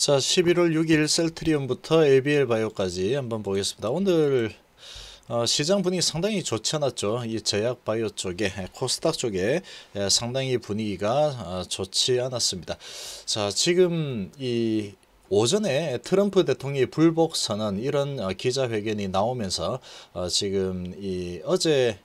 자 11월 6일 셀트리온부터 ABL 바이오까지 한번 보겠습니다. 오늘 어, 시장 분위기 상당히 좋지 않았죠. 이 제약 바이오 쪽에 코스닥 쪽에 예, 상당히 분위기가 어, 좋지 않았습니다. 자 지금 이 오전에 트럼프 대통령의 불복 선언 이런 어, 기자회견이 나오면서 어, 지금 이 어제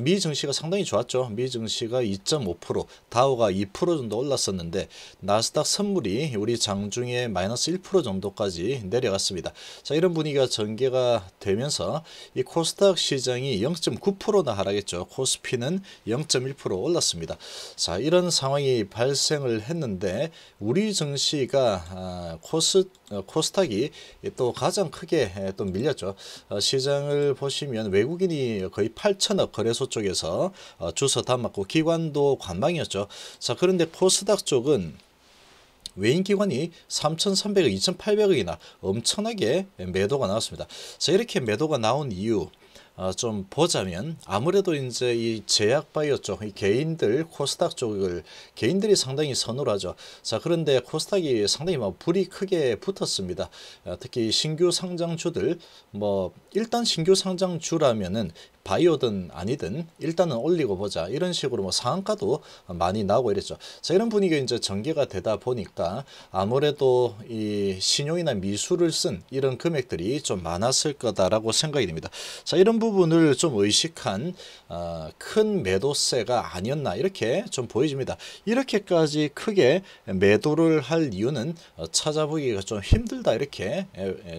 미 증시가 상당히 좋았죠. 미 증시가 2.5% 다우가 2% 정도 올랐었는데 나스닥 선물이 우리 장중에 마이너스 1% 정도까지 내려갔습니다. 자 이런 분위기가 전개가 되면서 이 코스닥 시장이 0.9%나 하락했죠. 코스피는 0.1% 올랐습니다. 자 이런 상황이 발생을 했는데 우리 증시가 아, 코스 어, 코스닥이 또 가장 크게 또 밀렸죠. 어, 시장을 보시면 외국인이 거의 8천억 거래소 쪽에서 어, 주서 담았고 기관도 관망이었죠. 자 그런데 코스닥 쪽은 외인기관이 3,300억, 2,800억이나 엄청나게 매도가 나왔습니다. 자 이렇게 매도가 나온 이유 어, 좀 보자면 아무래도 이제 이 제약바이오 쪽, 이 개인들 코스닥 쪽을 개인들이 상당히 선호 하죠. 자 그런데 코스닥이 상당히 뭐 불이 크게 붙었습니다. 어, 특히 신규 상장주들 뭐 일단 신규 상장주라면은 바이오든 아니든 일단은 올리고 보자 이런 식으로 뭐 상한가도 많이 나오고 이랬죠. 자 이런 분위기가 이제 전개가 되다 보니까 아무래도 이 신용이나 미술을 쓴 이런 금액들이 좀 많았을 거다라고 생각이 됩니다. 자 이런 부분을 좀 의식한 어, 큰 매도세가 아니었나 이렇게 좀 보여집니다. 이렇게까지 크게 매도를 할 이유는 어, 찾아보기가 좀 힘들다 이렇게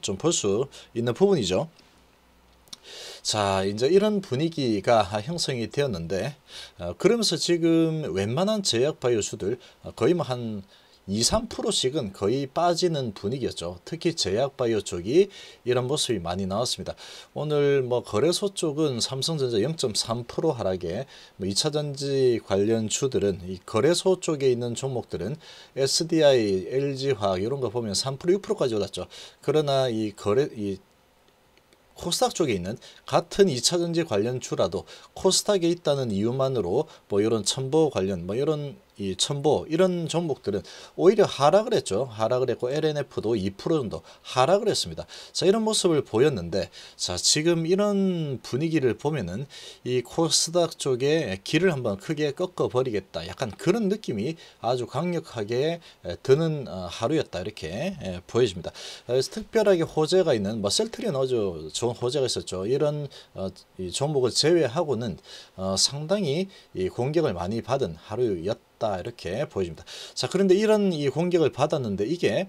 좀 볼 수 있는 부분이죠. 자 이제 이런 분위기가 형성이 되었는데 어, 그러면서 지금 웬만한 제약 바이오주들 어, 거의 뭐 한 2, 3%씩은 거의 빠지는 분위기였죠. 특히 제약바이오 쪽이 이런 모습이 많이 나왔습니다. 오늘 뭐 거래소 쪽은 삼성전자 0.3% 하락에 뭐 2차전지 관련 주들은 이 거래소 쪽에 있는 종목들은 SDI, LG화학 이런 거 보면 3% 6%까지 올랐죠. 그러나 이 거래 이 코스닥 쪽에 있는 같은 2차전지 관련 주라도 코스닥에 있다는 이유만으로 뭐 이런 첨보 관련 뭐 이런 이 첨보 이런 종목들은 오히려 하락을 했죠. 하락을 했고 LNF도 2% 정도 하락을 했습니다. 자 이런 모습을 보였는데 자 지금 이런 분위기를 보면은 이 코스닥 쪽에 길을 한번 크게 꺾어 버리겠다 약간 그런 느낌이 아주 강력하게 드는 어, 하루였다 이렇게 보여집니다. 그래서 어, 특별하게 호재가 있는 뭐 셀트리온 어제 좋은 호재가 있었죠. 이런 어, 종목을 제외하고는 상당히 공격을 많이 받은 하루였다. 받았다 이렇게 보여집니다. 자 그런데 이런 이 공격을 받았는데 이게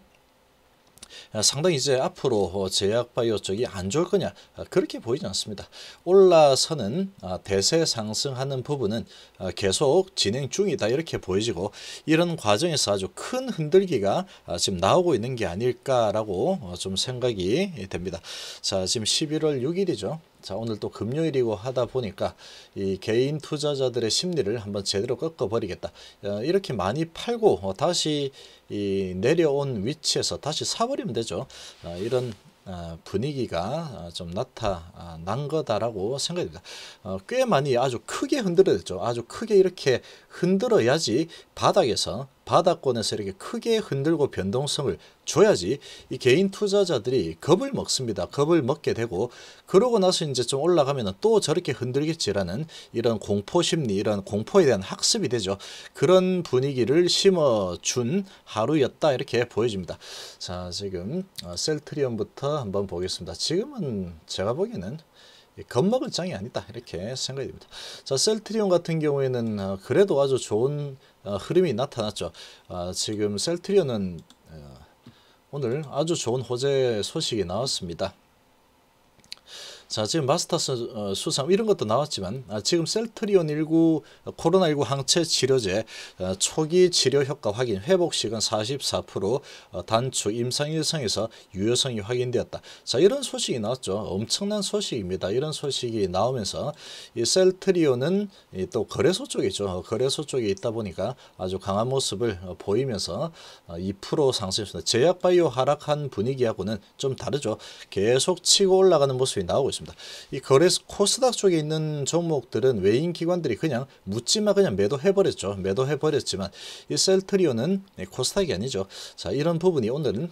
상당히 이제 앞으로 제약바이오 쪽이 안 좋을 거냐 그렇게 보이지 않습니다. 올라서는 아, 대세 상승하는 부분은 아, 계속 진행 중이다 이렇게 보여지고 이런 과정에서 아주 큰 흔들기가 아, 지금 나오고 있는 게 아닐까라고 어, 좀 생각이 됩니다. 자 지금 11월 6일이죠. 자 오늘 또 금요일이고 하다 보니까 이 개인 투자자들의 심리를 한번 제대로 꺾어버리겠다 어, 이렇게 많이 팔고 어, 다시 이 내려온 위치에서 다시 사버리면 되죠 어, 이런 어, 분위기가 어, 좀 나타난 거다라고 생각이 듭니다. 어, 꽤 많이 아주 크게 흔들어졌죠. 아주 크게 이렇게 흔들어야지 바닥에서 바닥권에서 이렇게 크게 흔들고 변동성을 줘야지 이 개인 투자자들이 겁을 먹습니다. 겁을 먹게 되고 그러고 나서 이제 좀 올라가면 또 저렇게 흔들겠지라는 이런 공포심리 이런 공포에 대한 학습이 되죠. 그런 분위기를 심어준 하루였다 이렇게 보여집니다. 자 지금 어, 셀트리온부터 한번 보겠습니다. 지금은 제가 보기에는 예, 겁먹을 장이 아니다 이렇게 생각이 됩니다. 자 셀트리온 같은 경우에는 어, 그래도 아주 좋은 어, 흐름이 나타났죠. 아, 지금 셀트리온은 어, 오늘 아주 좋은 호재 소식이 나왔습니다. 자 지금 마스터스 어, 수상 이런 것도 나왔지만 아, 지금 셀트리온 19 코로나19 항체 치료제 어, 초기 치료 효과 확인 회복 시간 44% 어, 단추 임상 일상에서 유효성이 확인되었다. 자 이런 소식이 나왔죠. 엄청난 소식입니다. 이런 소식이 나오면서 이 셀트리온은 이또 거래소 쪽이죠. 어, 거래소 쪽에 있다 보니까 아주 강한 모습을 어, 보이면서 2% 상승했습니다. 제약바이오 하락한 분위기하고는 좀 다르죠. 계속 치고 올라가는 모습이 나오고 있습니다. 있습니다. 이 거래소 코스닥 쪽에 있는 종목들은 외인 기관들이 그냥 묻지마 그냥 매도해버렸죠. 매도해버렸지만 이 셀트리온은 네, 코스닥이 아니죠. 자 이런 부분이 오늘은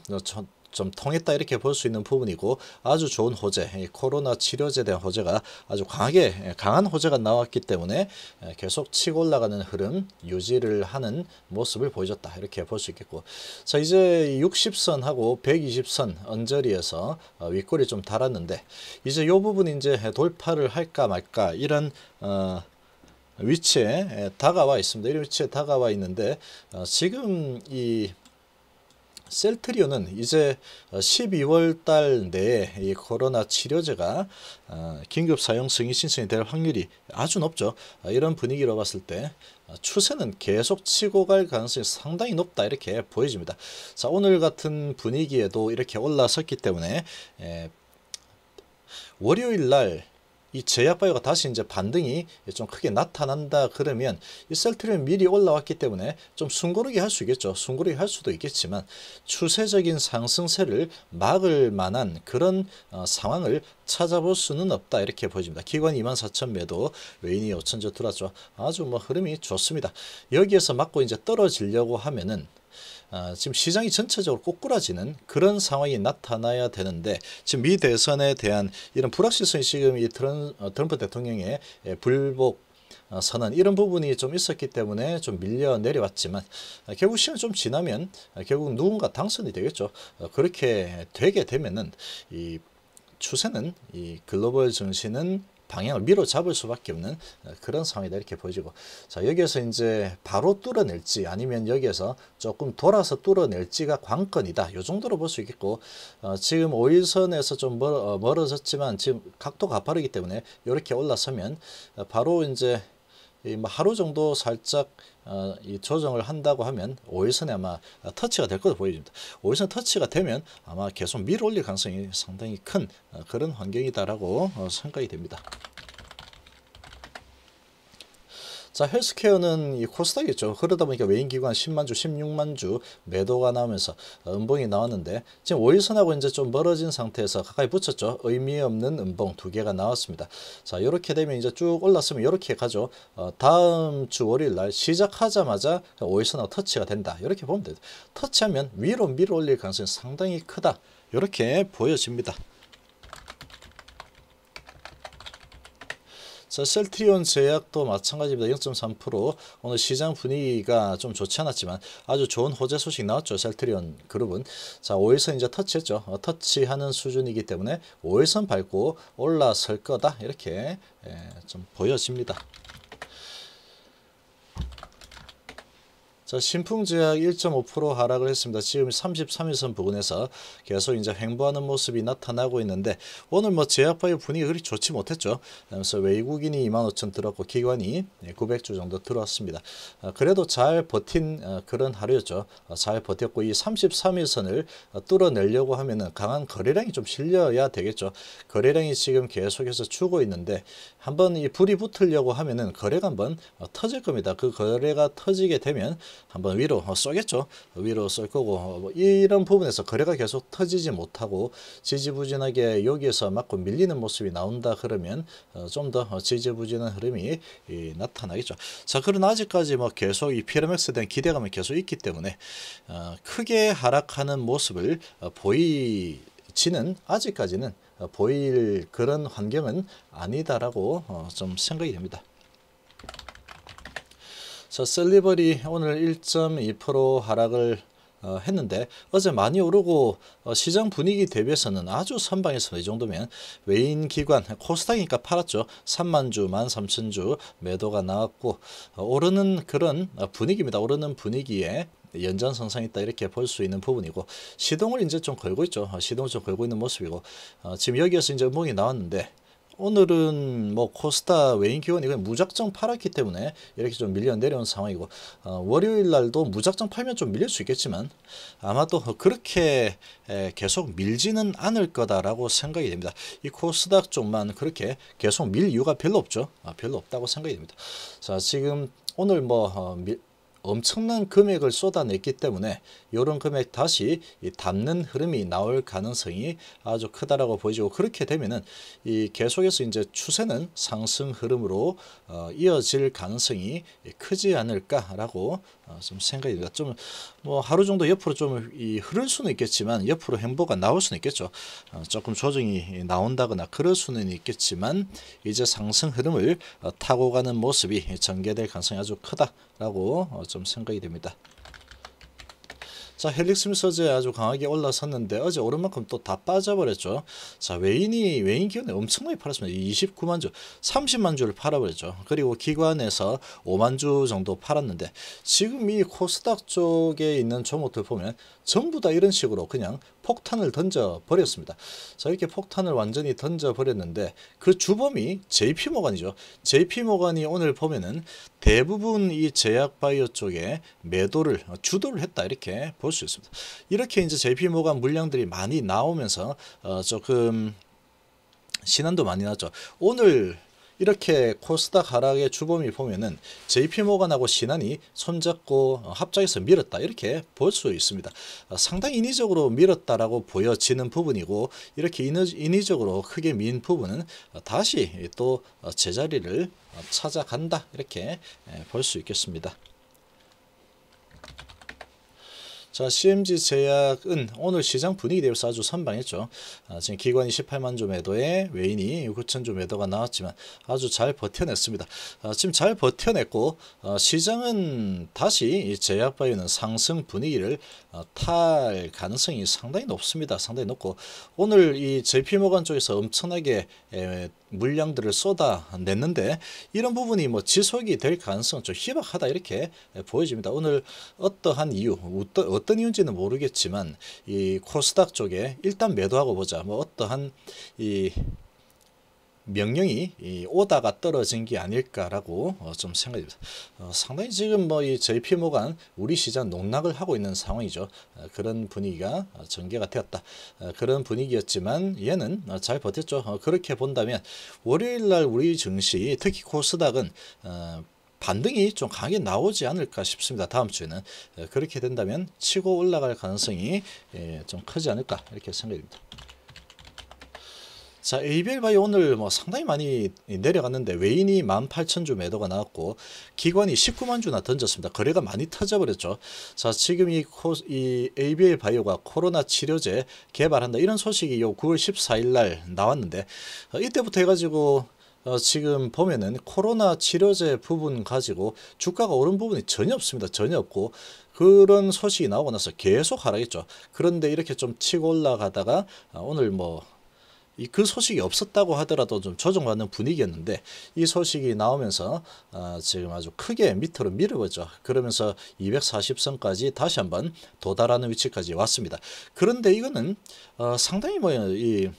좀 통했다 이렇게 볼 수 있는 부분이고 아주 좋은 호재, 코로나 치료제에 대한 호재가 아주 강하게 예, 강한 호재가 나왔기 때문에 예, 계속 치고 올라가는 흐름 유지를 하는 모습을 보여줬다 이렇게 볼 수 있겠고 자 이제 60선하고 120선 언저리에서 어, 윗골이 좀 달았는데 이제 요 부분 이제 돌파를 할까 말까 이런 어, 위치에 예, 다가와 있습니다. 이 위치에 다가와 있는데 어, 지금 이 셀트리온은 이제 12월 달 내에 이 코로나 치료제가 어, 긴급 사용 승인 신청이 될 확률이 아주 높죠. 이런 분위기로 봤을 때 어, 추세는 계속 치고 갈 가능성이 상당히 높다 이렇게 보여집니다. 자 오늘 같은 분위기에도 이렇게 올라섰기 때문에 월요일 날이 제약바이오가 다시 이제 반등이 좀 크게 나타난다 그러면 이 셀트리온 미리 올라왔기 때문에 좀 숨고르기 할 수 있겠죠. 숨고르기 할 수도 있겠지만 추세적인 상승세를 막을 만한 그런 어, 상황을 찾아볼 수는 없다 이렇게 보입니다 기관 24,000 매도 외인이 5 0 0 0조 들어왔죠. 아주 뭐 흐름이 좋습니다. 여기에서 맞고 이제 떨어지려고 하면은 아, 지금 시장이 전체적으로 꼬꾸라지는 그런 상황이 나타나야 되는데 지금 미 대선에 대한 이런 불확실성이 지금 이 트럼, 어, 트럼프 대통령의 예, 불복 어, 선언 이런 부분이 좀 있었기 때문에 좀 밀려 내려왔지만 아, 결국 시간 좀 지나면 아, 결국 누군가 당선이 되겠죠. 어, 그렇게 되게 되면은 이 추세는 이 글로벌 정신은 방향을 밀로 잡을 수밖에 없는 어, 그런 상황이다 이렇게 보여지고 자 여기에서 이제 바로 뚫어낼지 아니면 여기에서 조금 돌아서 뚫어낼지가 관건이다 요 정도로 볼 수 있겠고 어, 지금 오일선에서좀 멀, 어, 멀어졌지만 지금 각도가 가파르기 때문에 이렇게 올라서면 어, 바로 이제 뭐 하루 정도 살짝 어, 조정을 한다고 하면 5일선에 아마 터치가 될 것으로 보여집니다. 5일선 터치가 되면 아마 계속 밀어 올릴 가능성이 상당히 큰 어, 그런 환경이다라고 어, 생각이 됩니다. 자 헬스케어는 이 코스닥이죠. 그러다 보니까 외인기관 10만 주, 16만 주 매도가 나오면서 어, 음봉이 나왔는데 지금 5일선하고 이제 좀 멀어진 상태에서 가까이 붙였죠. 의미 없는 음봉 두 개가 나왔습니다. 자 이렇게 되면 이제 쭉 올랐으면 이렇게 가죠. 어, 다음 주 월요일 날 시작하자마자 5일선하고 터치가 된다. 이렇게 보면 돼요. 터치하면 위로 밀어 올릴 가능성이 상당히 크다. 이렇게 보여집니다. 자, 셀트리온 제약도 마찬가지입니다. 0.3% 오늘 시장 분위기가 좀 좋지 않았지만 아주 좋은 호재 소식 나왔죠. 셀트리온 그룹은 자 5일선 이제 터치했죠. 어, 터치하는 수준이기 때문에 5일선 밟고 올라설 거다 이렇게 예, 좀 보여집니다. 자, 신풍제약 1.5% 하락을 했습니다. 지금 33일선 부근에서 계속 이제 횡보하는 모습이 나타나고 있는데 오늘 뭐 제약바이오 분위기 그리 좋지 못했죠. 그래서 외국인이 25,000 들었고 기관이 900주 정도 들어왔습니다. 어, 그래도 잘 버틴 어, 그런 하루였죠. 어, 잘 버텼고 이 33일선을 뚫어내려고 하면은 강한 거래량이 좀 실려야 되겠죠. 거래량이 지금 계속해서 추고 있는데 한번 이 불이 붙으려고 하면은 거래가 한번 터질 겁니다. 그 거래가 터지게 되면 한번 위로 어, 쏘겠죠. 위로 쏠 거고 어, 뭐 이런 부분에서 거래가 계속 터지지 못하고 지지부진하게 여기에서 맞고 밀리는 모습이 나온다 그러면 어, 좀더 지지부진한 흐름이 나타나겠죠. 자 그러나 아직까지 뭐 계속 이 피라맥스에 대한 기대감이 계속 있기 때문에 크게 하락하는 모습을 보이지는 아직까지는 보일 그런 환경은 아니다라고 좀 생각이 됩니다. 저 셀리버리 오늘 1.2% 하락을 어, 했는데 어제 많이 오르고 어, 시장 분위기 대비해서는 아주 선방에서 이 정도면 외인 기관 코스닥이니까 팔았죠. 3만 주, 1만 3천 주 매도가 나왔고 어, 오르는 그런 어, 분위기입니다. 오르는 분위기에 연장선상에 있다 이렇게 볼 수 있는 부분이고 시동을 이제 좀 걸고 있죠. 어, 시동을 좀 걸고 있는 모습이고 어, 지금 여기에서 이제 음봉이 나왔는데 오늘은 뭐 코스타 외인 기원이 그냥 무작정 팔았기 때문에 이렇게 좀 밀려 내려온 상황이고 어, 월요일 날도 무작정 팔면 좀 밀릴 수 있겠지만 아마 또 그렇게 에, 계속 밀지는 않을 거다라고 생각이 됩니다. 이 코스닥 쪽만 그렇게 계속 밀 이유가 별로 없죠. 아, 별로 없다고 생각이 됩니다. 자 지금 오늘 뭐 어, 밀, 엄청난 금액을 쏟아냈기 때문에 이런 금액 다시 담는 흐름이 나올 가능성이 아주 크다라고 보여지고 그렇게 되면은 이 계속해서 이제 추세는 상승 흐름으로 어, 이어질 가능성이 크지 않을까라고 어, 좀 생각이 듭니다. 좀뭐 하루 정도 옆으로 좀 이 흐를 수는 있겠지만 옆으로 행보가 나올 수는 있겠죠. 어, 조금 조정이 나온다거나 그럴 수는 있겠지만 이제 상승 흐름을 어 타고 가는 모습이 전개될 가능성이 아주 크다라고 어좀 생각이 됩니다. 자 헬릭스 미 서즈에 아주 강하게 올라섰는데 어제 오른만큼 또 다 빠져버렸죠 자 외인이 외인 기관에 엄청나게 팔았습니다 29만 주 30만 주를 팔아버렸죠 그리고 기관에서 5만 주 정도 팔았는데 지금 이 코스닥 쪽에 있는 종목들 보면 전부 다 이런 식으로 그냥 폭탄을 던져 버렸습니다 자 이렇게 폭탄을 완전히 던져 버렸는데 그 주범이 JP모간이죠 JP모간이 오늘 보면은 대부분 이 제약 바이오 쪽에 매도를 어, 주도를 했다 이렇게 볼 수 있습니다. 이렇게 이제 JP 모간 물량들이 많이 나오면서 어 조금 신한도 많이 나죠. 오늘 이렇게 코스닥 하락의 주범이 보면은 JP모건하고 신한이 손잡고 어, 합작해서 밀었다 이렇게 볼 수 있습니다. 어, 상당히 인위적으로 밀었다라고 보여지는 부분이고 이렇게 인위적으로 크게 민 부분은 다시 또 어, 제자리를 찾아간다 이렇게 볼 수 있겠습니다. 자, CMG 제약은 오늘 시장 분위기 대로 아주 선방했죠. 아, 지금 기관이 18만 조 매도에 외인이 9천 조 매도가 나왔지만 아주 잘 버텨냈습니다. 아, 지금 잘 버텨냈고 아, 시장은 다시 이 제약바이오는 상승 분위기를 아, 탈 가능성이 상당히 높습니다. 상당히 높고 오늘 이 JP모간 쪽에서 엄청나게 에, 물량들을 쏟아냈는데 이런 부분이 뭐 지속이 될 가능성은 좀 희박하다 이렇게 보여집니다. 오늘 어떠한 이유, 어떤 이유인지는 모르겠지만 이 코스닥 쪽에 일단 매도하고 보자. 뭐 어떠한 이 명령이 이 오다가 떨어진 게 아닐까라고 어 좀 생각이 됩니다. 어 상당히 지금 뭐 이 저희 피모간 우리 시장 농락을 하고 있는 상황이죠. 어 그런 분위기가 어 전개가 되었다. 어 그런 분위기였지만 얘는 어잘 버텼죠. 어 그렇게 본다면 월요일 날 우리 증시 특히 코스닥은 어 반등이 좀 강하게 나오지 않을까 싶습니다. 다음 주에는 어, 그렇게 된다면 치고 올라갈 가능성이 예좀 크지 않을까 이렇게 생각됩니다. 자, ABL 바이 오늘 뭐 상당히 많이 내려갔는데 외인이 18,000주 매도가 나왔고 기관이 19만 주나 던졌습니다. 거래가 많이 터져버렸죠. 자, 지금 이, 코, 이 ABL 바이오가 코로나 치료제 개발한다 이런 소식이 요 9월 14일 날 나왔는데 어, 이때부터 해가지고 어, 지금 보면은 코로나 치료제 부분 가지고 주가가 오른 부분이 전혀 없습니다. 전혀 없고 그런 소식이 나오고 나서 계속 하락했죠. 그런데 이렇게 좀 치고 올라가다가 어, 오늘 뭐 이그 소식이 없었다고 하더라도 좀 조정받는 분위기였는데 이 소식이 나오면서 어, 지금 아주 크게 밑으로 밀어버죠. 그러면서 240선까지 다시 한번 도달하는 위치까지 왔습니다. 그런데 이거는 어, 상당히 뭐이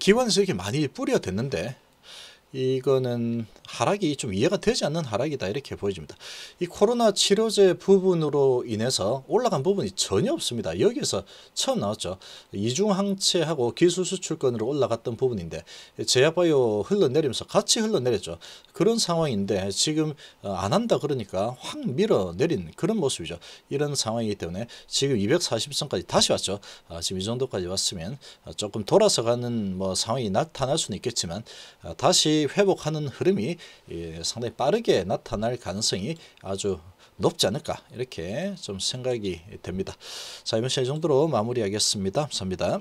기관에서 이렇게 많이 뿌려댔는데 이거는 하락이 좀 이해가 되지 않는 하락이다 이렇게 보여집니다. 이 코로나 치료제 부분으로 인해서 올라간 부분이 전혀 없습니다. 여기에서 처음 나왔죠. 이중항체하고 기술수출권으로 올라갔던 부분인데 제약바이오 흘러내리면서 같이 흘러내렸죠. 그런 상황인데 지금 어, 안 한다 그러니까 확 밀어내린 그런 모습이죠. 이런 상황이기 때문에 지금 240선까지 다시 왔죠. 아, 지금 이 정도까지 왔으면 어, 조금 돌아서 가는 뭐 상황이 나타날 수는 있겠지만 어, 다시 회복하는 흐름이 예, 상당히 빠르게 나타날 가능성이 아주 높지 않을까 이렇게 좀 생각이 됩니다. 자 이번 시간 정도로 마무리하겠습니다. 감사합니다.